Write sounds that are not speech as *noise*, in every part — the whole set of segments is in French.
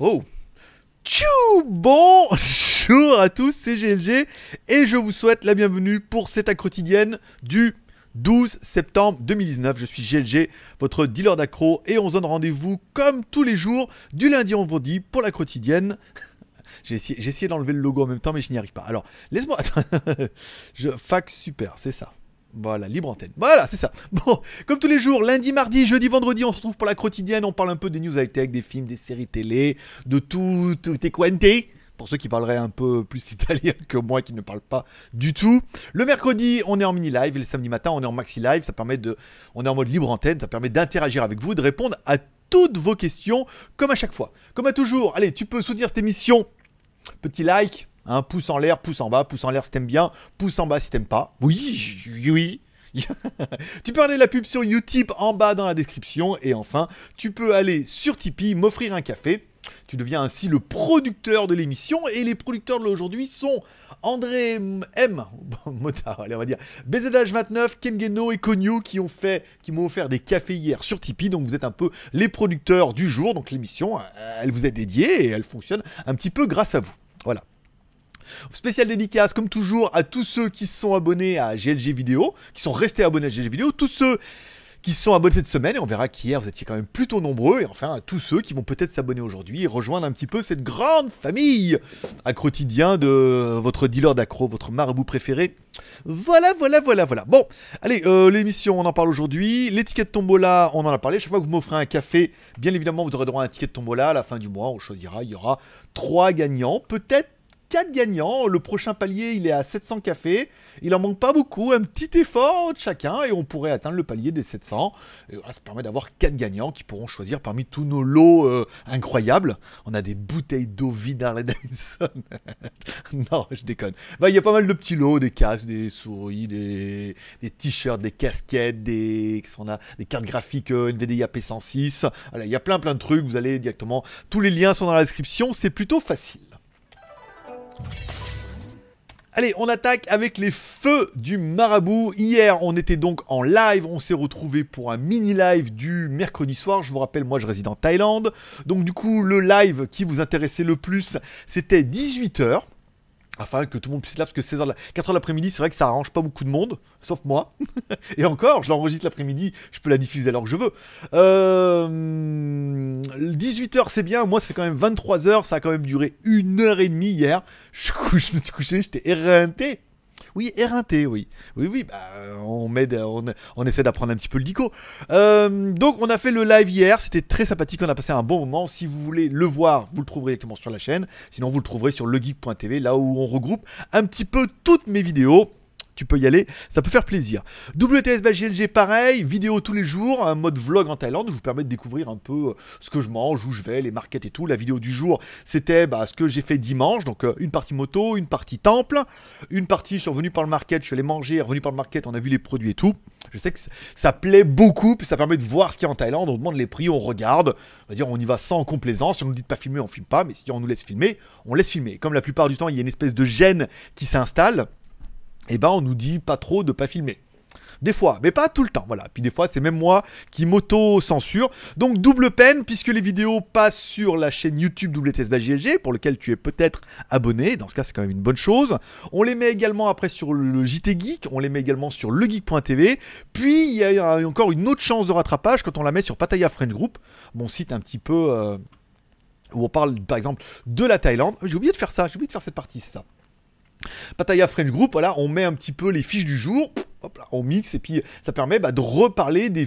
Oh Tchou Bonjour à tous, c'est GLG et je vous souhaite la bienvenue pour cette accro quotidienne du 12 septembre 2019. Je suis GLG, votre dealer d'accro et on se donne rendez-vous comme tous les jours du lundi au vendredi pour la quotidienne. *laughs* J'ai essayé, essayé d'enlever le logo en même temps mais je n'y arrive pas. Alors, laisse-moi... *laughs* je... Fac super, c'est ça. Voilà, libre antenne. Voilà, c'est ça. *laughs* Bon, comme tous les jours, lundi, mardi, jeudi, vendredi, on se retrouve pour la quotidienne. On parle un peu des news high tech, des films, des séries télé, de tout, tout est quanté pour ceux qui parleraient un peu plus *laughs* italien que moi qui ne parle pas du tout. Le mercredi, on est en mini live et le samedi matin, on est en maxi live. Ça permet de, on est en mode libre antenne, ça permet d'interagir avec vous, de répondre à toutes vos questions comme à chaque fois. Comme à toujours, allez, tu peux soutenir cette émission. Petit like, Hein, pouce en l'air, pouce en bas, pouce en l'air si t'aimes bien, pouce en bas si t'aimes pas. Oui, oui. *laughs* tu peux aller la pub sur Utip en bas dans la description. Et enfin, tu peux aller sur Tipeee, m'offrir un café. Tu deviens ainsi le producteur de l'émission et les producteurs de l'aujourd'hui sont André M, *laughs* motard, allez on va dire, BZH29, Kengeno et Konyo qui ont fait, qui m'ont offert des cafés hier sur Tipeee, donc vous êtes un peu les producteurs du jour, donc l'émission, elle vous est dédiée et elle fonctionne un petit peu grâce à vous. Voilà. Spécial dédicace, comme toujours, à tous ceux qui sont abonnés à GLG Vidéo, qui sont restés abonnés à GLG Vidéo, tous ceux qui se sont abonnés cette semaine, et on verra qu'hier vous étiez quand même plutôt nombreux, et enfin à tous ceux qui vont peut-être s'abonner aujourd'hui et rejoindre un petit peu cette grande famille à quotidien de votre dealer d'accro, votre marabout préféré. Voilà, voilà, voilà, voilà. Bon, allez, euh, l'émission, on en parle aujourd'hui. L'étiquette Tombola, on en a parlé. Chaque fois que vous m'offrez un café, bien évidemment, vous aurez droit à un ticket Tombola à la fin du mois. On choisira, il y aura trois gagnants, peut-être 4 gagnants. Le prochain palier, il est à 700 cafés. Il en manque pas beaucoup. Un petit effort de chacun et on pourrait atteindre le palier des 700. ça permet d'avoir quatre gagnants qui pourront choisir parmi tous nos lots euh, incroyables. On a des bouteilles d'eau vide dans la Dyson, *laughs* non, je déconne. Bah, il y a pas mal de petits lots, des casques, des souris, des, t-shirts, des casquettes, des, a des cartes graphiques euh, NVIDIA p 106. Il y a plein plein de trucs. Vous allez directement. Tous les liens sont dans la description. C'est plutôt facile. Allez, on attaque avec les feux du marabout. Hier, on était donc en live, on s'est retrouvé pour un mini live du mercredi soir. Je vous rappelle, moi je réside en Thaïlande. Donc du coup, le live qui vous intéressait le plus, c'était 18h afin que tout le monde puisse être là, parce que 16 h 4 h l'après-midi, c'est vrai que ça arrange pas beaucoup de monde, sauf moi. *laughs* et encore, je l'enregistre l'après-midi, je peux la diffuser alors que je veux. 18 euh, h c'est bien, moi ça fait quand même 23 h ça a quand même duré une heure et demie hier. Je, *laughs* me suis couché, j'étais éreinté. Oui, éreinté, oui. Oui, oui, bah, on, on, essaie d'apprendre un petit peu le dico. Euh, donc, on a fait le live hier, c'était très sympathique, on a passé un bon moment. Si vous voulez le voir, vous le trouverez directement sur la chaîne. Sinon, vous le trouverez sur legeek.tv, là où on regroupe un petit peu toutes mes vidéos tu peux y aller, ça peut faire plaisir. WTS pareil, vidéo tous les jours, un mode vlog en Thaïlande, je vous permets de découvrir un peu euh, ce que je mange, où je vais, les markets et tout. La vidéo du jour, c'était bah, ce que j'ai fait dimanche, donc euh, une partie moto, une partie temple, une partie, je suis revenu par le market, je suis allé manger, revenu par le market, on a vu les produits et tout. Je sais que ça plaît beaucoup, puis ça permet de voir ce qu'il y a en Thaïlande, on demande les prix, on regarde, on va dire on y va sans complaisance, si on nous dit de pas filmer, on filme pas, mais si on nous laisse filmer, on laisse filmer. Comme la plupart du temps, il y a une espèce de gêne qui s'installe eh ben on nous dit pas trop de pas filmer. Des fois, mais pas tout le temps, voilà. Puis des fois, c'est même moi qui m'auto-censure. Donc double peine, puisque les vidéos passent sur la chaîne YouTube WTSBGG, pour lequel tu es peut-être abonné. Dans ce cas, c'est quand même une bonne chose. On les met également après sur le JT Geek, on les met également sur legeek.tv. Puis il y a encore une autre chance de rattrapage quand on la met sur Pattaya French Group, mon site un petit peu... Euh, où on parle par exemple de la Thaïlande. Ah, j'ai oublié de faire ça, j'ai oublié de faire cette partie, c'est ça. Pataya French Group, voilà, on met un petit peu les fiches du jour, on mixe et puis ça permet bah, de reparler des,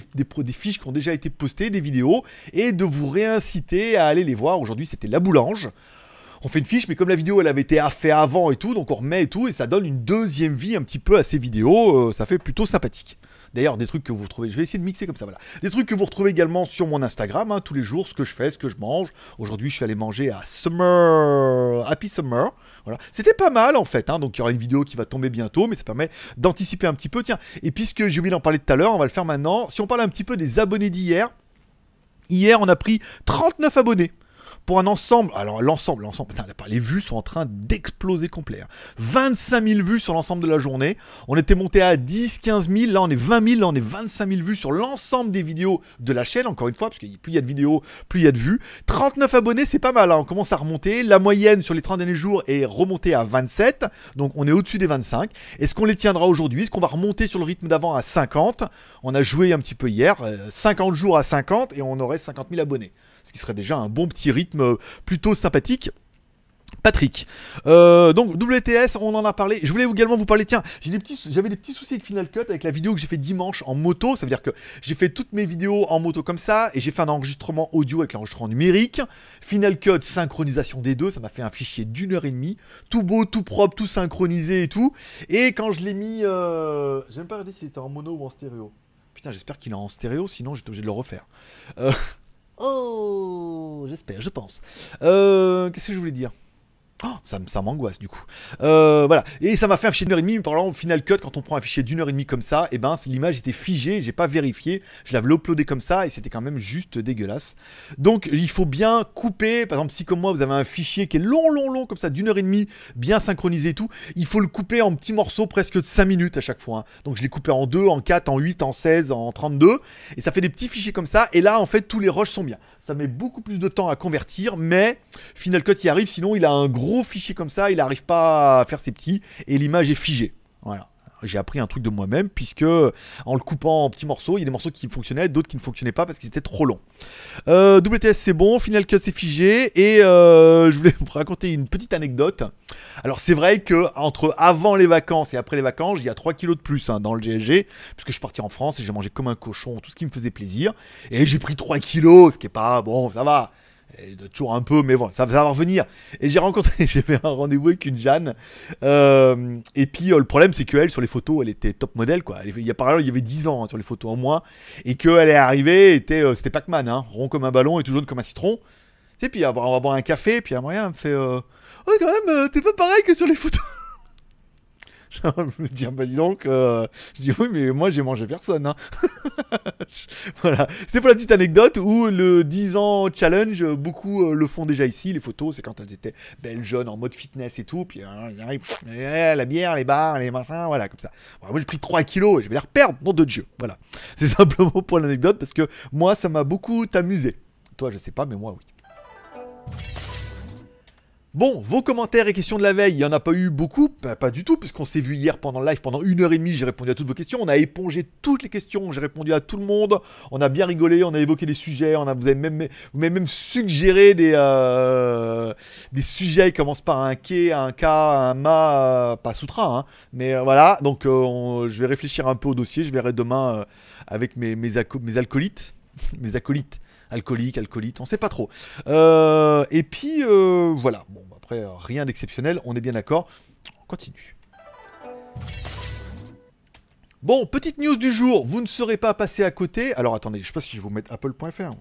fiches qui ont déjà été postées, des vidéos, et de vous réinciter à aller les voir. Aujourd'hui c'était la boulange. On fait une fiche, mais comme la vidéo elle avait été faite avant et tout, donc on remet et tout, et ça donne une deuxième vie un petit peu à ces vidéos, euh, ça fait plutôt sympathique. D'ailleurs, des trucs que vous retrouvez, je vais essayer de mixer comme ça, voilà. Des trucs que vous retrouvez également sur mon Instagram, hein, tous les jours, ce que je fais, ce que je mange. Aujourd'hui, je suis allé manger à Summer, Happy Summer. Voilà. C'était pas mal en fait, hein, donc il y aura une vidéo qui va tomber bientôt, mais ça permet d'anticiper un petit peu. Tiens, et puisque j'ai oublié d'en parler tout à l'heure, on va le faire maintenant. Si on parle un petit peu des abonnés d'hier, hier on a pris 39 abonnés pour un ensemble, alors l'ensemble, l'ensemble, les vues sont en train d'exploser complet. 25 hein. 000 vues sur l'ensemble de la journée. On était monté à 10, 15 000, là on est 20 000, là on est 25 000 vues sur l'ensemble des vidéos de la chaîne, encore une fois, parce que plus il y a de vidéos, plus il y a de vues. 39 abonnés, c'est pas mal, hein. on commence à remonter. La moyenne sur les 30 derniers jours est remontée à 27, donc on est au-dessus des 25. Est-ce qu'on les tiendra aujourd'hui Est-ce qu'on va remonter sur le rythme d'avant à 50 On a joué un petit peu hier, 50 euh, jours à 50 et on aurait 50 000 abonnés ce qui serait déjà un bon petit rythme euh, plutôt sympathique. Patrick. Euh, donc WTS, on en a parlé. Je voulais également vous parler. Tiens, j'avais des, des petits soucis avec Final Cut avec la vidéo que j'ai fait dimanche en moto. Ça veut dire que j'ai fait toutes mes vidéos en moto comme ça et j'ai fait un enregistrement audio avec l'enregistrement numérique. Final Cut, synchronisation des deux. Ça m'a fait un fichier d'une heure et demie, tout beau, tout propre, tout synchronisé et tout. Et quand je l'ai mis, euh, j'ai même pas regardé si c'était en mono ou en stéréo. Putain, j'espère qu'il est en stéréo, sinon j'étais obligé de le refaire. Euh... Oh J'espère, je pense. Euh, Qu'est-ce que je voulais dire Oh, ça, m'angoisse du coup. Euh, voilà. Et ça m'a fait un fichier d'une heure et demie. Par exemple, Final Cut, quand on prend un fichier d'une heure et demie comme ça, et eh ben l'image était figée, j'ai pas vérifié. Je l'avais uploadé comme ça et c'était quand même juste dégueulasse. Donc il faut bien couper. Par exemple, si comme moi vous avez un fichier qui est long, long, long comme ça, d'une heure et demie, bien synchronisé et tout, il faut le couper en petits morceaux presque de 5 minutes à chaque fois. Hein. Donc je l'ai coupé en 2, en 4, en 8, en 16, en 32. Et ça fait des petits fichiers comme ça. Et là, en fait, tous les rushs sont bien. Ça met beaucoup plus de temps à convertir, mais Final Cut y arrive. Sinon, il a un gros fichier comme ça, il n'arrive pas à faire ses petits et l'image est figée. Voilà j'ai appris un truc de moi-même, puisque en le coupant en petits morceaux, il y a des morceaux qui fonctionnaient, d'autres qui ne fonctionnaient pas parce qu'ils étaient trop longs. Euh, WTS c'est bon, Final Cut c'est figé, et euh, *laughs* je voulais vous raconter une petite anecdote. Alors c'est vrai que entre avant les vacances et après les vacances, il y a 3 kilos de plus hein, dans le GLG, puisque je suis parti en France et j'ai mangé comme un cochon, tout ce qui me faisait plaisir, et j'ai pris 3 kilos, ce qui est pas bon, ça va. Et toujours un peu, mais bon, ça, va revenir. Et j'ai rencontré, *laughs* j'ai fait un rendez-vous avec une Jeanne. Euh, et puis euh, le problème, c'est qu'elle, sur les photos, elle était top modèle, quoi. il y a par il y avait 10 ans hein, sur les photos en moins. Et qu'elle est arrivée, était, euh, c'était Pac-Man, hein, rond comme un ballon et tout jaune comme un citron. Et puis on va boire un café, puis à moyen, elle me fait Ouais quand même, t'es pas pareil que sur les photos. *laughs* je me bah, dis, donc, euh, je dis oui, mais moi j'ai mangé personne. Hein. *laughs* voilà, c'est pour la petite anecdote où le 10 ans challenge, beaucoup euh, le font déjà ici. Les photos, c'est quand elles étaient belles, jeunes, en mode fitness et tout. Puis hein, arrive, eh, la bière, les bars, les machins, voilà, comme ça. moi j'ai pris 3 kilos et je vais les reperdre, de Dieu. Voilà, *laughs* c'est simplement pour l'anecdote parce que moi ça m'a beaucoup amusé. Toi, je sais pas, mais moi oui. Bon, vos commentaires et questions de la veille, il n'y en a pas eu beaucoup, bah, pas, du tout, puisqu'on s'est vu hier pendant le live, pendant une heure et demie, j'ai répondu à toutes vos questions, on a épongé toutes les questions, j'ai répondu à tout le monde, on a bien rigolé, on a évoqué des sujets, on a, vous avez même, m'avez même suggéré des, euh, des sujets qui commencent par un K, un K, un ma, euh, pas soutra, hein, mais euh, voilà, donc je vais réfléchir un peu au dossier, je verrai demain avec mes, mes, mes alcoolites, *laughs* mes acolytes, alcoolique, alcoolite, on sait pas trop. Euh, et puis euh, voilà, bon bah, après rien d'exceptionnel, on est bien d'accord. On continue. Bon, petite news du jour, vous ne serez pas passé à côté. Alors attendez, je sais pas si je vais vous mettre apple.fr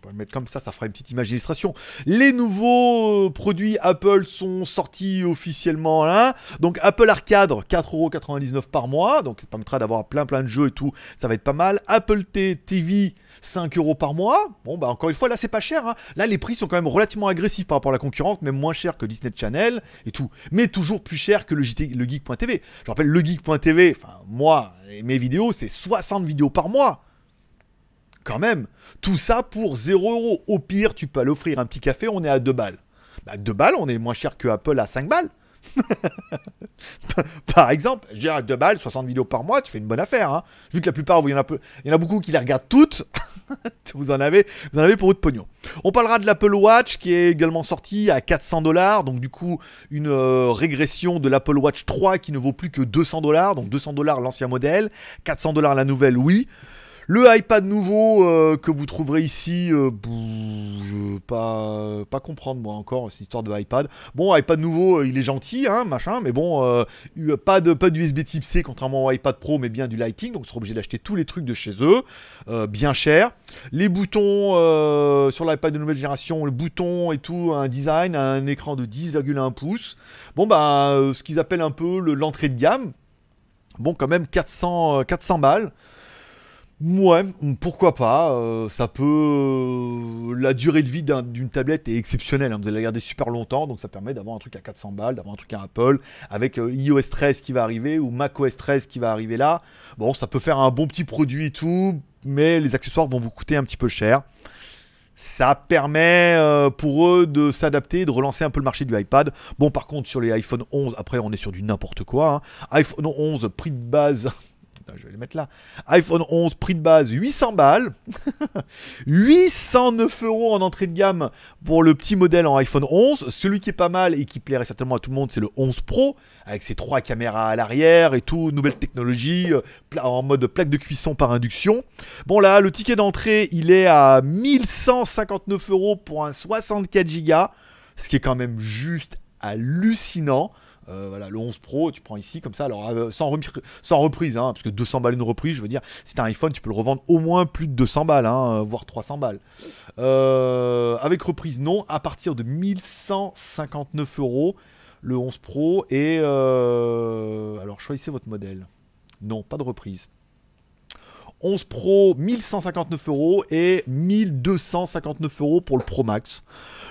pourrait le mettre comme ça, ça fera une petite image d'illustration. Les nouveaux euh, produits Apple sont sortis officiellement hein. Donc Apple Arcade, 4,99€ par mois. Donc ça permettra d'avoir plein plein de jeux et tout. Ça va être pas mal. Apple TV, 5€ par mois. Bon, bah encore une fois, là c'est pas cher. Hein. Là les prix sont quand même relativement agressifs par rapport à la concurrence, même moins cher que Disney Channel et tout. Mais toujours plus cher que le, geek.tv. Je rappelle, le geek.tv, enfin moi et mes vidéos, c'est 60 vidéos par mois. Quand même, tout ça pour 0 Au pire, tu peux l'offrir offrir un petit café, on est à 2 balles. 2 bah, balles, on est moins cher que Apple à 5 balles. *laughs* par exemple, je dirais 2 balles, 60 vidéos par mois, tu fais une bonne affaire. Hein. Vu que la plupart, il y, en a beaucoup qui les regardent toutes, *laughs* vous, en avez, vous avez pour votre pognon. On parlera de l'Apple Watch qui est également sorti à 400 dollars, donc du coup, une euh, régression de l'Apple Watch 3 qui ne vaut plus que 200 dollars, donc 200 dollars l'ancien modèle, 400 dollars la nouvelle, oui. Le iPad nouveau euh, que vous trouverez ici, euh, je ne pas pas comprendre moi encore cette histoire de iPad. Bon, iPad nouveau, euh, il est gentil, hein, machin, mais bon, pas de pas d'USB Type C contrairement au iPad Pro, mais bien du Lighting, donc on sera obligé d'acheter tous les trucs de chez eux, bien cher. Les boutons sur l'iPad de nouvelle génération, le bouton et tout, un design, un écran de 10,1 pouces. Bon bah, ce qu'ils appellent un peu l'entrée de gamme. Bon, quand même 400 400 balles. Ouais, pourquoi pas. Euh, ça peut. Euh, la durée de vie d'une tablette est exceptionnelle. Hein. Vous allez la garder super longtemps, donc ça permet d'avoir un truc à 400 balles, d'avoir un truc à Apple, avec euh, iOS 13 qui va arriver ou macOS 13 qui va arriver là. Bon, ça peut faire un bon petit produit et tout, mais les accessoires vont vous coûter un petit peu cher. Ça permet pour eux de s'adapter, de relancer un peu le marché du iPad. Bon, par contre, sur les iPhone 11, après, on est sur du n'importe quoi. Hein. iPhone 11, prix de base je vais les mettre là. iPhone 11, prix de base 800 balles. 809 *laughs* euros en entrée de gamme pour le petit modèle en iPhone 11. Celui qui est pas mal et qui plairait certainement à tout le monde, c'est le 11 Pro, avec ses trois caméras à l'arrière et tout, nouvelle technologie, euh, en mode plaque de cuisson par induction. Bon là, le ticket d'entrée, il est à 1159 euros pour un 64 Go, ce qui est quand même juste hallucinant. Euh, voilà, le 11 Pro, tu prends ici comme ça, alors euh, sans, sans, reprise, hein, parce que 200 balles une reprise, je veux dire, si t'as un iPhone, tu peux le revendre au moins plus de 200 balles, hein, euh, voire 300 balles. avec reprise, non, à partir de 1159 euros, le 11 Pro, et alors choisissez votre modèle. Non, pas de reprise. 11 Pro 1159 euros et 1259 euros pour le Pro Max.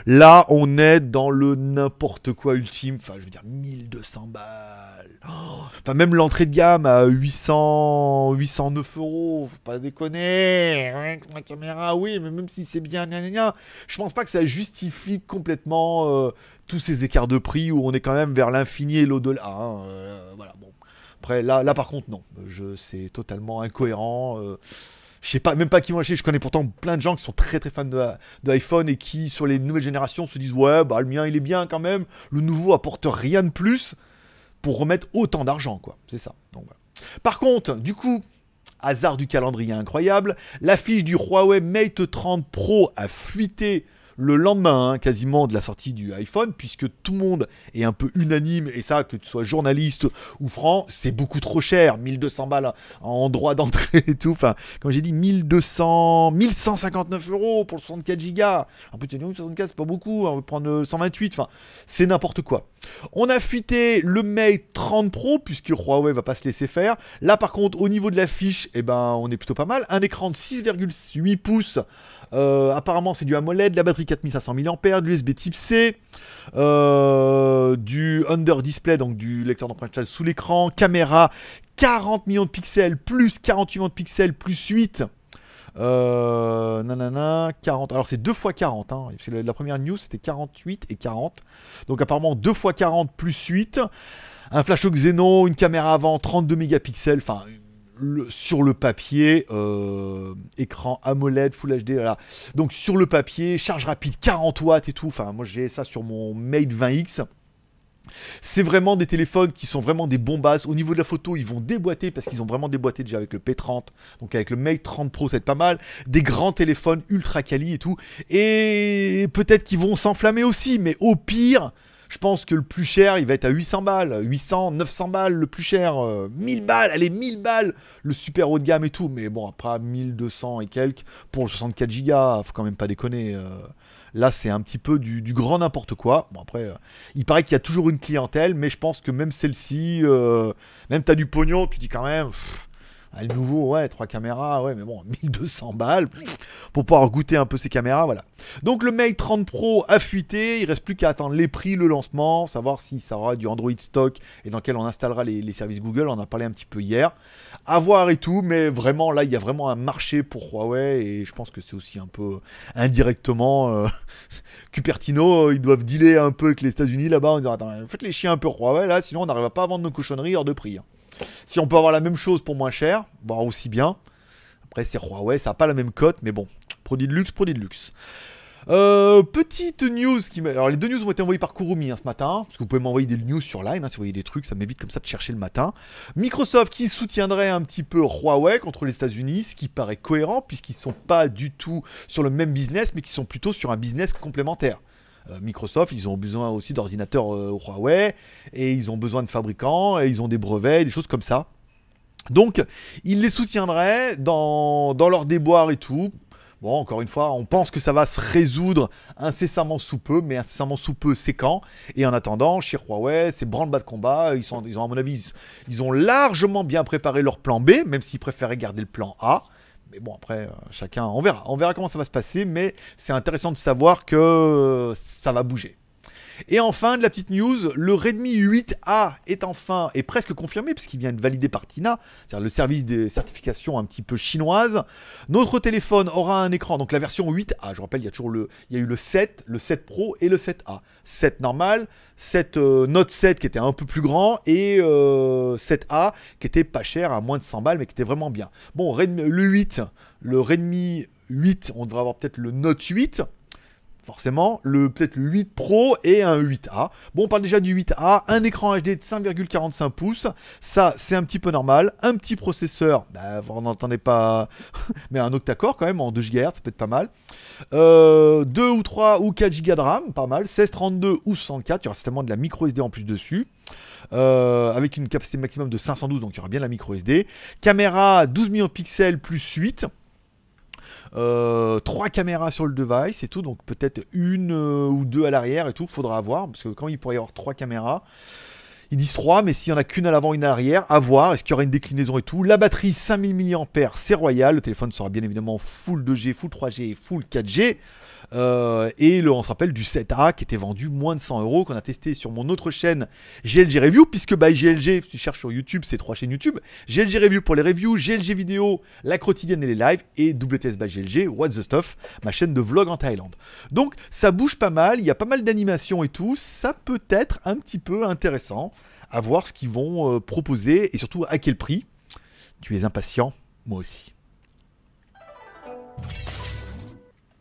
Là, on est dans le n'importe quoi ultime. Enfin, je veux dire 1200 balles. enfin, même l'entrée de gamme à 800, 809 euros. Faut pas déconner. ma caméra, oui, mais même si c'est bien, je pense pas que ça justifie complètement euh, tous ces écarts de prix où on est quand même vers l'infini et l'au-delà. Hein. Euh, voilà, bon. Après, là, par contre, non. Je, c'est totalement incohérent. Euh, je sais pas, même pas qui vont acheter. Je connais pourtant plein de gens qui sont très très fans d'iPhone et qui, sur les nouvelles générations, se disent Ouais, bah le mien il est bien quand même. Le nouveau apporte rien de plus pour remettre autant d'argent, quoi. C'est ça. Par contre, du coup, hasard du calendrier incroyable, l'affiche du Huawei Mate 30 Pro a fuité le lendemain hein, quasiment de la sortie du iPhone, puisque tout le monde est un peu unanime, et ça, que tu sois journaliste ou franc, c'est beaucoup trop cher, 1200 balles en droit d'entrée et tout, enfin, comme j'ai dit, 1200, 1159 euros pour le 64 Go, en plus, 64, c'est pas beaucoup, hein, on veut prendre 128, euh, enfin, c'est n'importe quoi. On a fuité le Mate 30 Pro, puisque Huawei va pas se laisser faire. Là, par contre, au niveau de l'affiche, eh ben, on est plutôt pas mal. Un écran de 6,8 pouces. Euh, apparemment, c'est du AMOLED, la batterie 4500 mAh, l'USB type C, euh, du under display, donc du lecteur d'empreinte sous l'écran, caméra 40 millions de pixels plus 48 millions de pixels plus 8. Euh, nanana, 40. Alors c'est 2 x 40, hein, parce que la, première news c'était 48 et 40. Donc apparemment 2 x 40 plus 8. Un flash au xeno, une caméra avant, 32 mégapixels, enfin sur le papier, euh, écran AMOLED, Full HD, Donc sur le papier, charge rapide 40 watts et tout. Enfin, moi j'ai ça sur mon Mate 20X. C'est vraiment des téléphones qui sont vraiment des bombasses. Au niveau de la photo, ils vont déboîter parce qu'ils ont vraiment déboîté déjà avec le P30, donc avec le Mate 30 Pro, c'est pas mal. Des grands téléphones ultra quali et tout. Et peut-être qu'ils vont s'enflammer aussi, mais au pire, je pense que le plus cher, il va être à 800 balles. 800, 900 balles, le plus cher. 1000 euh, mm. balles, allez, 1000 balles, le super haut de gamme et tout. Mais bon, après, 1200 et quelques pour le 64 Go, faut quand même pas déconner. Euh. Là, c'est un petit peu du, grand n'importe quoi. Bon, après, euh, il paraît qu'il y a toujours une clientèle, mais je pense que même celle-ci, euh, même t'as du pognon, tu dis quand même, ah, nouveau, ouais, trois caméras, ouais, mais bon, 1200 *laughs* balles pour pouvoir goûter un peu ces caméras, voilà. Donc le Mate 30 Pro a fuité, il reste plus qu'à attendre les prix, le lancement, savoir si ça aura du Android stock et dans quel on installera les, services Google, on en a parlé un petit peu hier. À voir et tout, mais vraiment là, il y a vraiment un marché pour Huawei et je pense que c'est aussi un peu indirectement euh, *laughs* Cupertino, euh, ils doivent dealer un peu avec les États-Unis là-bas en disant attends, faites les chiens un peu Huawei là, sinon on n'arrivera pas à vendre nos cochonneries hors de prix. Hein. Si on peut avoir la même chose pour moins cher, voire aussi bien. Après, c'est Huawei, ça n'a pas la même cote, mais bon, produit de luxe, produit de luxe. Euh, petite news qui Alors les deux news ont été envoyées par Kurumi hein, ce matin, parce que vous pouvez m'envoyer des news sur Line, hein, si vous voyez des trucs, ça m'évite comme ça de chercher le matin. Microsoft qui soutiendrait un petit peu Huawei contre les États-Unis, ce qui paraît cohérent, puisqu'ils ne sont pas du tout sur le même business, mais qui sont plutôt sur un business complémentaire. Euh, Microsoft, ils ont besoin aussi d'ordinateurs euh, Huawei, et ils ont besoin de fabricants, et ils ont des brevets, des choses comme ça. Donc, ils les soutiendraient dans, leur déboire déboires et tout. Bon, encore une fois, on pense que ça va se résoudre incessamment sous peu, mais incessamment sous peu, c'est quand Et en attendant, chez Huawei, c'est branle-bas de combat. Ils, ils ont, à mon avis, ils ont largement bien préparé leur plan B, même s'ils préféraient garder le plan A mais bon, après, euh, chacun, on verra, on verra comment ça va se passer, mais c'est intéressant de savoir que euh, ça va bouger. Et enfin, de la petite news, le Redmi 8A est enfin, et presque confirmé, puisqu'il vient de valider par TINA, c'est-à-dire le service des certifications un petit peu chinoise. Notre téléphone aura un écran, donc la version 8A, je rappelle, il y a toujours le, il y a eu le 7, le 7 Pro et le 7A. 7 normal, 7 euh, Note 7 qui était un peu plus grand et 7A euh, qui était pas cher, à moins de 100 balles, mais qui était vraiment bien. Bon, le 8, le Redmi 8, on devrait avoir peut-être le Note 8 forcément, le peut-être le 8 Pro et un 8A. Bon, on parle déjà du 8A, un écran HD de 5,45 pouces, ça c'est un petit peu normal, un petit processeur, bah, vous n'entendez pas, *laughs* mais un octa-core quand même en 2 GHz, ça peut être pas mal. 2 euh, ou 3 ou 4 Go de RAM, pas mal, 16, 32 ou 64, il y aura certainement de la micro SD en plus dessus. Euh, avec une capacité maximum de 512, donc il y aura bien la micro SD. Caméra 12 millions de pixels plus 8. 3 euh, trois caméras sur le device et tout, donc peut-être une euh, ou deux à l'arrière et tout, faudra avoir, parce que quand il pourrait y avoir trois caméras, ils disent trois, mais s'il y en a qu'une à l'avant, une à l'arrière, à voir, est-ce qu'il y aura une déclinaison et tout. La batterie 5000 mAh, c'est royal, le téléphone sera bien évidemment full 2G, full 3G et full 4G. Euh, et on se rappelle du 7A qui était vendu moins de 100 euros, qu'on a testé sur mon autre chaîne GLG Review, puisque by bah, GLG, si tu cherches sur YouTube, c'est trois chaînes YouTube. GLG Review pour les reviews, GLG Vidéo, la quotidienne et les lives, et WTS by GLG, What's the Stuff, ma chaîne de vlog en Thaïlande. Donc ça bouge pas mal, il y a pas mal d'animations et tout, ça peut être un petit peu intéressant à voir ce qu'ils vont euh, proposer et surtout à quel prix. Tu es impatient, moi aussi.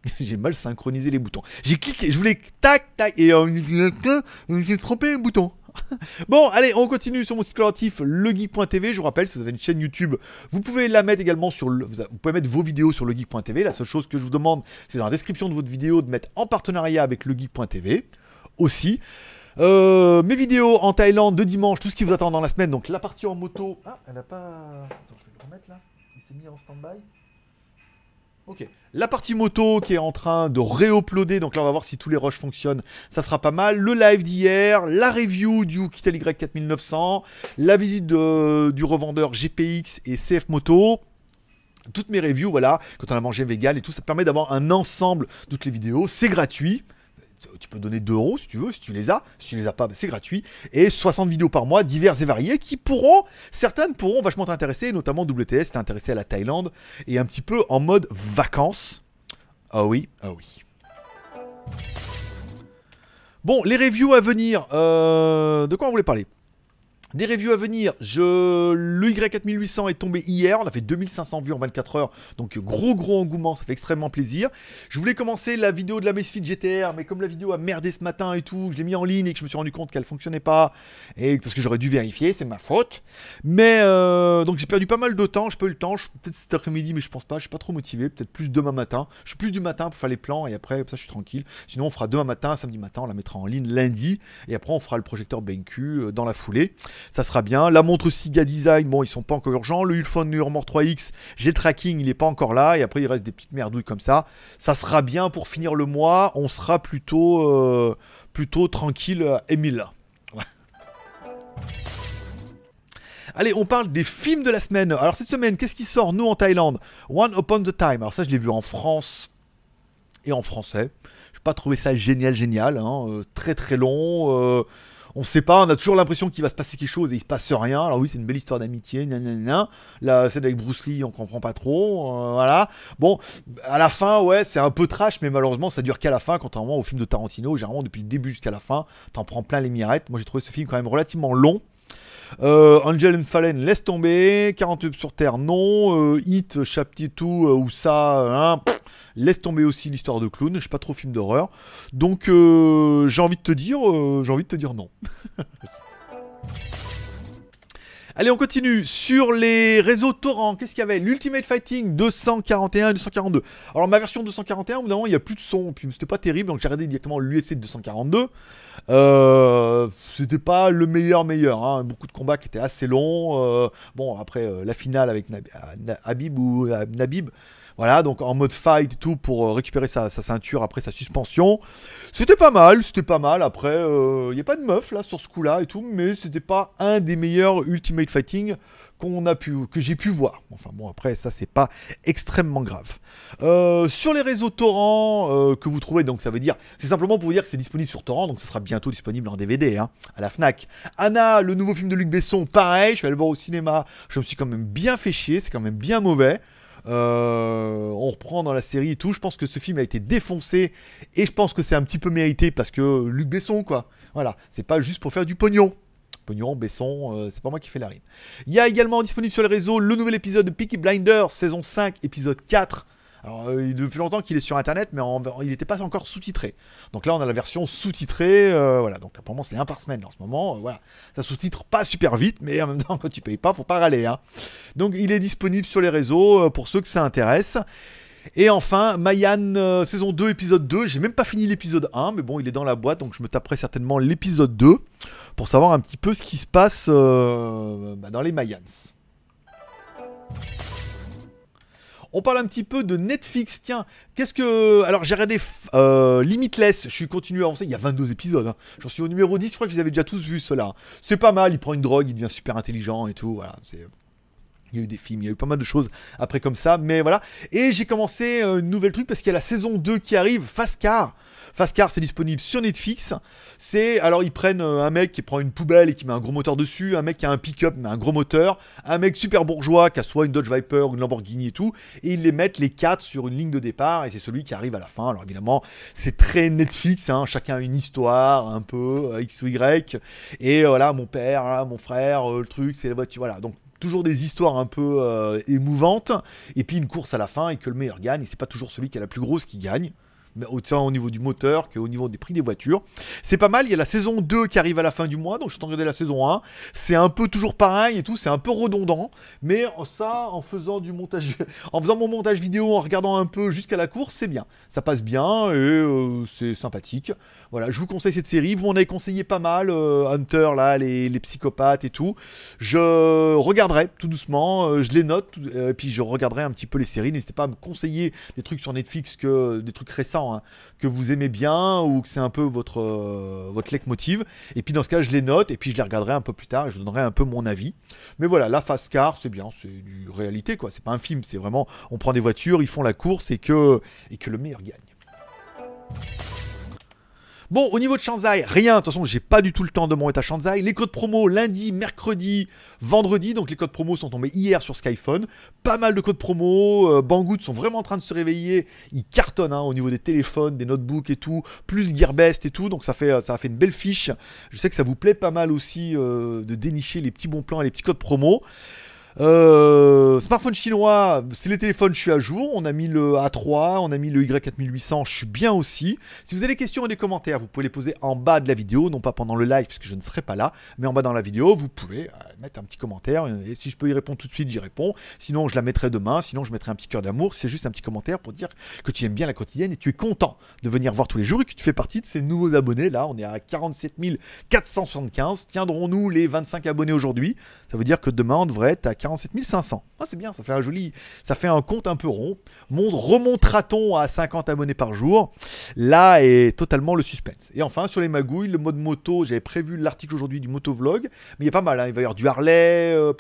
*laughs* j'ai mal synchronisé les boutons. J'ai cliqué, je voulais tac, tac, et me j'ai trompé un bouton. *laughs* bon, allez, on continue sur mon site collaboratif legeek.tv. Je vous rappelle, si vous avez une chaîne YouTube, vous pouvez la mettre également sur vous pouvez mettre vos vidéos sur legeek.tv. La seule chose que je vous demande, c'est dans la description de votre vidéo de mettre en partenariat avec legeek.tv. Aussi, euh, mes vidéos en Thaïlande de dimanche, tout ce qui vous attend dans la semaine. Donc la partie en moto. Ah, elle n'a pas. Attends, je vais le remettre là. Il s'est mis en stand-by. Ok. La partie moto qui est en train de re-uploader, donc là on va voir si tous les rushs fonctionnent, ça sera pas mal. Le live d'hier, la review du Kitel Y4900, la visite du revendeur GPX et CF Moto toutes mes reviews, voilà, quand on a mangé vegan et tout, ça permet d'avoir un ensemble de toutes les vidéos, c'est gratuit tu peux donner 2€ si tu veux, si tu les as, si tu les as pas, bah, c'est gratuit. Et 60 vidéos par mois, diverses et variées, qui pourront, certaines pourront vachement t'intéresser, notamment WTS, t'es à la Thaïlande, et un petit peu en mode vacances. Ah oui, ah oui. Bon, les reviews à venir, euh, de quoi on voulait parler des reviews à venir, je... le Y4800 est tombé hier, on a fait 2500 vues en 24 heures, donc gros gros engouement, ça fait extrêmement plaisir. Je voulais commencer la vidéo de la Mesfit GTR, mais comme la vidéo a merdé ce matin et tout, je l'ai mis en ligne et que je me suis rendu compte qu'elle fonctionnait pas, et parce que j'aurais dû vérifier, c'est ma faute. Mais euh, donc j'ai perdu pas mal de temps, je peux le temps, peut-être cet après-midi, mais je pense pas, je suis pas trop motivé, peut-être plus demain matin. Je suis plus du matin pour faire les plans et après, ça je suis tranquille. Sinon on fera demain matin, samedi matin, on la mettra en ligne lundi, et après on fera le projecteur BenQ euh, dans la foulée ça sera bien. La montre Siga Design, bon, ils sont pas encore urgents. Le Ulfone Armor 3X, j'ai tracking, il n'est pas encore là. Et après, il reste des petites merdouilles comme ça. Ça sera bien pour finir le mois. On sera plutôt, euh, plutôt tranquille, euh, Emile. Allez, on parle des films de la semaine. Alors cette semaine, qu'est-ce qui sort nous en Thaïlande One Upon the Time. Alors ça, je l'ai vu en France et en français. Je n'ai pas trouvé ça génial, génial. Hein. Euh, très très long on sait pas, on a toujours l'impression qu'il va se passer quelque chose et il se passe rien. Alors oui, c'est une belle histoire d'amitié, nanana. La scène avec Bruce Lee, on comprend pas trop, euh, voilà. Bon, à la fin, ouais, c'est un peu trash, mais malheureusement, ça dure qu'à la fin, contrairement au film de Tarantino. Généralement, depuis le début jusqu'à la fin, t'en prends plein les mirettes. Moi, j'ai trouvé ce film quand même relativement long. Euh, Angel and Fallen, laisse tomber. 48 sur Terre, non. Hit, euh, chapitre tout, euh, ou ça, hein, Laisse tomber aussi l'histoire de clown. Je suis pas trop film d'horreur. Donc euh, j'ai envie de te dire, euh, j'ai envie de te dire non. *laughs* Allez, on continue sur les réseaux torrents. Qu'est-ce qu'il y avait L'Ultimate Fighting 241 242. Alors, ma version 241, au il n'y a plus de son. Puis, c'était pas terrible. Donc, j'ai regardé directement l'UFC 242. Euh, c'était pas le meilleur, meilleur. Hein. Beaucoup de combats qui étaient assez longs. bon, après, la finale avec ou Nabib, voilà, donc en mode fight et tout pour euh, récupérer sa, ceinture après sa suspension. C'était pas mal, c'était pas mal. Après, il euh, y n'y a pas de meuf là sur ce coup-là et tout, mais c'était pas un des meilleurs Ultimate Fighting qu'on a pu, que j'ai pu voir. Enfin bon, après ça c'est pas extrêmement grave. Euh, sur les réseaux Torrent que vous trouvez, donc ça veut dire, c'est simplement pour vous dire que c'est disponible sur torrent, donc ça sera bientôt disponible en DVD, hein, à la Fnac. Anna, le nouveau film de Luc Besson, pareil, je vais allé le voir au cinéma, je me suis quand même bien fait chier, c'est quand même bien mauvais. Euh, on reprend dans la série et tout. Je pense que ce film a été défoncé et je pense que c'est un petit peu mérité parce que Luc Besson, quoi. Voilà, c'est pas juste pour faire du pognon. Pognon, Besson, euh, c'est pas moi qui fais la rime. Il y a également disponible sur le réseau le nouvel épisode de Peaky Blinder, saison 5, épisode 4. Alors, euh, il depuis longtemps qu'il est sur internet, mais il n'était pas encore sous-titré. Donc là, on a la version sous-titrée. Euh, voilà, donc apparemment, c'est un par semaine en ce moment. Euh, voilà, ça sous-titre pas super vite, mais en même temps, *laughs* quand tu payes pas, faut pas râler. Hein. Donc, il est disponible sur les réseaux pour ceux que ça intéresse. Et enfin, Mayan saison 2, épisode 2. J'ai même pas fini l'épisode 1, mais bon, il est dans la boîte, donc je me taperai certainement l'épisode 2 pour savoir un petit peu ce qui se passe bah, dans les Mayans. On parle un petit peu de Netflix. Tiens, qu'est-ce que. Alors, j'ai regardé euh, Limitless. Je suis continué à avancer. Il y a 22 épisodes. Hein. J'en suis au numéro 10. Je crois que vous avez déjà tous vu cela. C'est pas mal. Il prend une drogue. Il devient super intelligent et tout. Voilà. Il y a eu des films, il y a eu pas mal de choses après comme ça, mais voilà. Et j'ai commencé euh, une nouvelle truc parce qu'il y a la saison 2 qui arrive, Fast Car. Fast Car, c'est disponible sur Netflix. C'est alors ils prennent euh, un mec qui prend une poubelle et qui met un gros moteur dessus, un mec qui a un pick-up mais un gros moteur, un mec super bourgeois qui a soit une Dodge Viper, une Lamborghini et tout, et ils les mettent les quatre sur une ligne de départ et c'est celui qui arrive à la fin. Alors évidemment, c'est très Netflix, hein, chacun a une histoire un peu euh, X ou Y. Et euh, voilà, mon père, hein, mon frère, le truc, c'est la voiture. Voilà, donc toujours des histoires un peu émouvantes, et puis une course à la fin, et que le meilleur gagne, et c'est pas toujours celui qui a la plus grosse qui gagne autant au niveau du moteur qu'au niveau des prix des voitures. C'est pas mal, il y a la saison 2 qui arrive à la fin du mois, donc je t'en regarder la saison 1. C'est un peu toujours pareil et tout, c'est un peu redondant, mais ça, en faisant du montage, *laughs* en faisant mon montage vidéo, en regardant un peu jusqu'à la course, c'est bien. Ça passe bien et euh, c'est sympathique. Voilà, je vous conseille cette série, vous m'en avez conseillé pas mal, euh, Hunter, là, les, psychopathes et tout. Je regarderai tout doucement, euh, je les note, et puis je regarderai un petit peu les séries. N'hésitez pas à me conseiller des trucs sur Netflix que des trucs récents Hein, que vous aimez bien ou que c'est un peu votre, euh, votre leitmotiv. Et puis dans ce cas, je les note et puis je les regarderai un peu plus tard et je donnerai un peu mon avis. Mais voilà, la face car, c'est bien, c'est du réalité quoi. C'est pas un film, c'est vraiment on prend des voitures, ils font la course et que, et que le meilleur gagne. Bon, au niveau de Shanzai, rien. De toute façon, j'ai pas du tout le temps de monter à Shanzai. Les codes promo lundi, mercredi, vendredi. Donc les codes promo sont tombés hier sur Skyphone. Pas mal de codes promo. Euh, Banggood sont vraiment en train de se réveiller. Ils cartonnent hein, au niveau des téléphones, des notebooks et tout. Plus Gearbest et tout. Donc ça fait, ça a fait une belle fiche. Je sais que ça vous plaît pas mal aussi euh, de dénicher les petits bons plans et les petits codes promo. Euh, smartphone chinois, c'est les téléphones, je suis à jour. On a mis le A3, on a mis le Y4800, je suis bien aussi. Si vous avez des questions et des commentaires, vous pouvez les poser en bas de la vidéo, non pas pendant le live puisque je ne serai pas là, mais en bas dans la vidéo, vous pouvez euh, mettre un petit commentaire. Et si je peux y répondre tout de suite, j'y réponds. Sinon, je la mettrai demain. Sinon, je mettrai un petit cœur d'amour. C'est juste un petit commentaire pour dire que tu aimes bien la quotidienne et tu es content de venir voir tous les jours et que tu fais partie de ces nouveaux abonnés. Là, on est à 47 475. Tiendrons-nous les 25 abonnés aujourd'hui Ça veut dire que demain, on devrait être à 47 500. Ah, c'est bien, ça fait un joli. Ça fait un compte un peu rond. Monde remontera-t-on à 50 abonnés par jour Là est totalement le suspense. Et enfin, sur les magouilles, le mode moto, j'avais prévu l'article aujourd'hui du motovlog, mais il y a pas mal. Hein. Il va y avoir du Harley, Pataya, euh,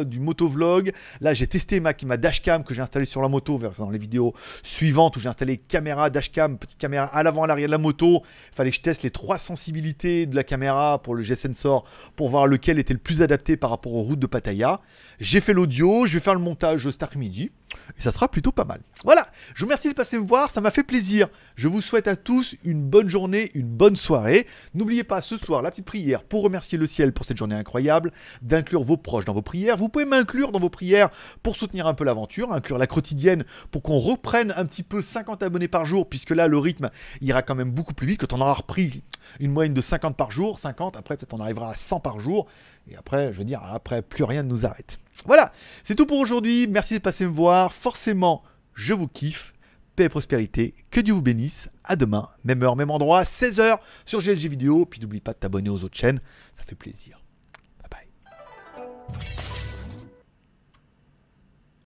Pattaya, du motovlog. Là, j'ai testé ma, ma dashcam que j'ai installée sur la moto, dans les vidéos suivantes où j'ai installé caméra, dashcam, petite caméra à l'avant, à l'arrière de la moto. Fallait que je teste les trois sensibilités de la caméra pour le G-Sensor pour voir lequel était le plus adapté par rapport aux routes de Pataya. J'ai fait l'audio, je vais faire le montage cet après-midi et ça sera plutôt pas mal. Voilà, je vous remercie de passer me voir, ça m'a fait plaisir. Je vous souhaite à tous une bonne journée, une bonne soirée. N'oubliez pas ce soir la petite prière pour remercier le ciel pour cette journée incroyable, d'inclure vos proches dans vos prières. Vous pouvez m'inclure dans vos prières pour soutenir un peu l'aventure, inclure la quotidienne pour qu'on reprenne un petit peu 50 abonnés par jour, puisque là le rythme ira quand même beaucoup plus vite quand on aura repris une moyenne de 50 par jour, 50, après peut-être on arrivera à 100 par jour. Et après, je veux dire, après, plus rien ne nous arrête. Voilà, c'est tout pour aujourd'hui. Merci de passer me voir. Forcément, je vous kiffe. Paix et prospérité. Que Dieu vous bénisse. À demain, même heure, même endroit, 16h sur GLG Vidéo. Puis n'oublie pas de t'abonner aux autres chaînes. Ça fait plaisir. Bye bye.